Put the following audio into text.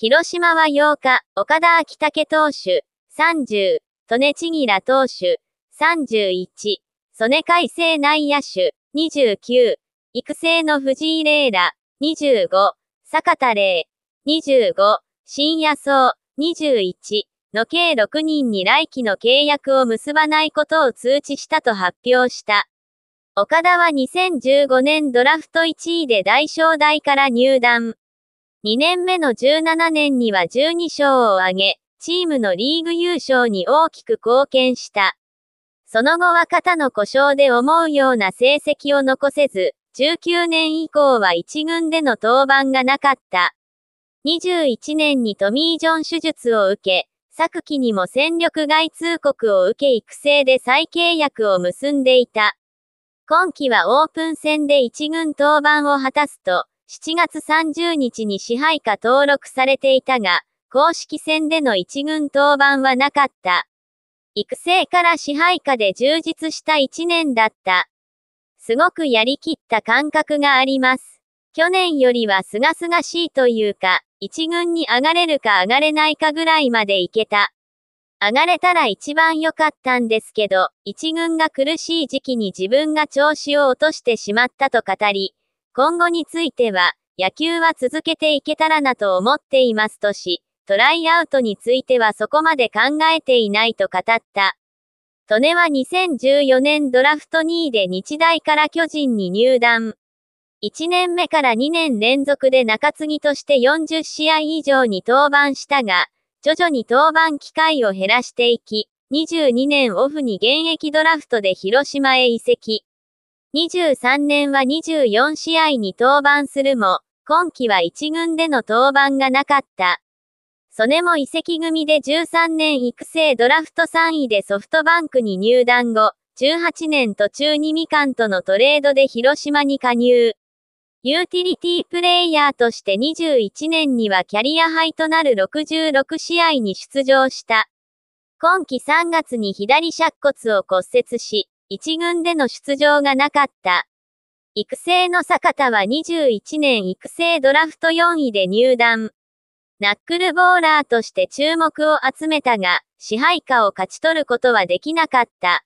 広島は8日、岡田秋武投手、30、利根千木投手、31、曽根海星内野手、29、育成の藤井玲良、25、坂田玲、25、新野草、21、の計6人に来期の契約を結ばないことを通知したと発表した。岡田は2015年ドラフト1位で大正大から入団。2年目の17年には12勝を挙げ、チームのリーグ優勝に大きく貢献した。その後は肩の故障で思うような成績を残せず、19年以降は1軍での登板がなかった。21年にトミー・ジョン手術を受け、昨季にも戦力外通告を受け育成で再契約を結んでいた。今季はオープン戦で1軍登板を果たすと、7月30日に支配下登録されていたが、公式戦での一軍登板はなかった。育成から支配下で充実した一年だった。すごくやりきった感覚があります。去年よりは清々しいというか、一軍に上がれるか上がれないかぐらいまでいけた。上がれたら一番良かったんですけど、一軍が苦しい時期に自分が調子を落としてしまったと語り、今後については、野球は続けていけたらなと思っていますとし、トライアウトについてはそこまで考えていないと語った。利根は2014年ドラフト2位で日大から巨人に入団。1年目から2年連続で中継ぎとして40試合以上に登板したが、徐々に登板機会を減らしていき、22年オフに現役ドラフトで広島へ移籍。23年は24試合に登板するも、今季は1軍での登板がなかった。それも移籍組で13年育成ドラフト3位でソフトバンクに入団後、18年途中にみかんとのトレードで広島に加入。ユーティリティプレイヤーとして21年にはキャリアハイとなる66試合に出場した。今季3月に左尺骨を骨折し、一軍での出場がなかった。育成の坂田は21年育成ドラフト4位で入団。ナックルボーラーとして注目を集めたが、支配下を勝ち取ることはできなかった。